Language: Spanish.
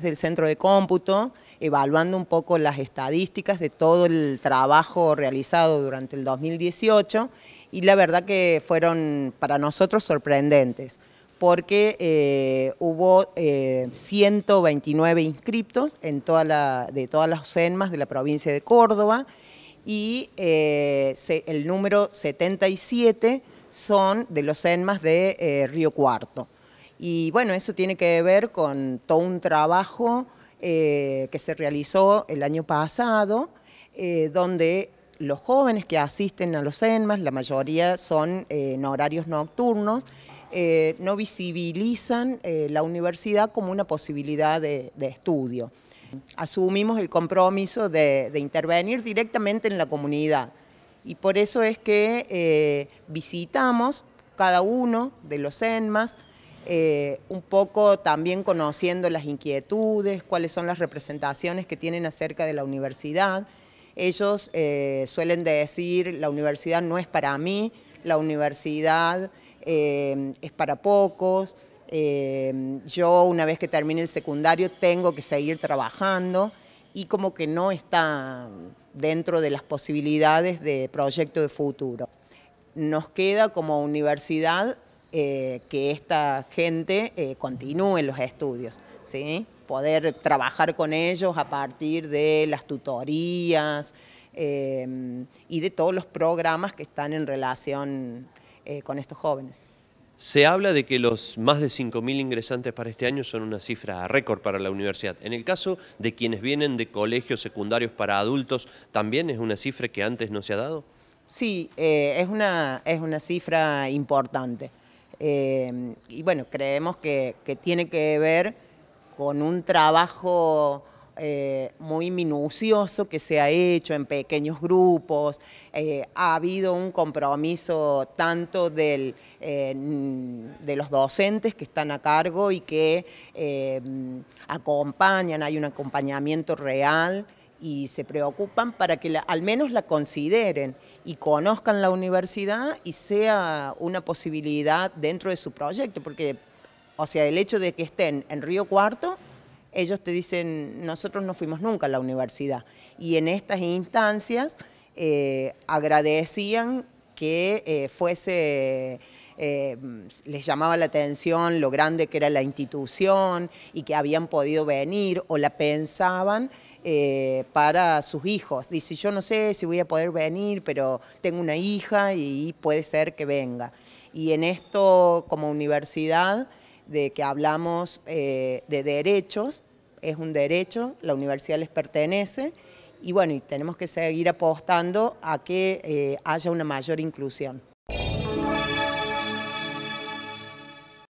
del centro de cómputo, evaluando un poco las estadísticas de todo el trabajo realizado durante el 2018 y la verdad que fueron para nosotros sorprendentes porque eh, hubo 129 eh, inscriptos en de todas las CENMAS de la provincia de Córdoba y eh, el número 77 son de los CENMAS de Río Cuarto. Y bueno, eso tiene que ver con todo un trabajo eh, que se realizó el año pasado, eh, donde los jóvenes que asisten a los ENMAS, la mayoría son eh, en horarios nocturnos, no visibilizan la universidad como una posibilidad de, estudio. Asumimos el compromiso de, intervenir directamente en la comunidad y por eso es que visitamos cada uno de los ENMAS, eh, un poco también conociendo las inquietudes, cuáles son las representaciones que tienen acerca de la universidad. Ellos eh, suelen decir, la universidad no es para mí, la universidad eh, es para pocos, yo una vez que termine el secundario tengo que seguir trabajando y como que no está dentro de las posibilidades de proyecto de futuro. Nos queda como universidad eh, que esta gente eh, continúe los estudios, poder trabajar con ellos a partir de las tutorías eh, y de todos los programas que están en relación con estos jóvenes. Se habla de que los más de 5.000 ingresantes para este año son una cifra récord para la universidad. En el caso de quienes vienen de colegios secundarios para adultos, ¿también es una cifra que antes no se ha dado? Sí, es una cifra importante. Em, y bueno, creemos que, tiene que ver con un trabajo eh, muy minucioso que se ha hecho en pequeños grupos. Eh, ha habido un compromiso tanto eh, de los docentes que están a cargo y que em, acompañan, hay un acompañamiento real y se preocupan para que al menos la consideren y conozcan la universidad y sea una posibilidad dentro de su proyecto, porque, o sea, el hecho de que estén en Río Cuarto, ellos te dicen, nosotros no fuimos nunca a la universidad. Y en estas instancias eh, agradecían que eh, fuese eh, les llamaba la atención lo grande que era la institución y que habían podido venir o la pensaban eh, para sus hijos. Dice, yo no sé si voy a poder venir, pero tengo una hija y puede ser que venga. Y en esto, como universidad, de que hablamos eh, de derechos, es un derecho, la universidad les pertenece, y bueno, y tenemos que seguir apostando a que haya una mayor inclusión.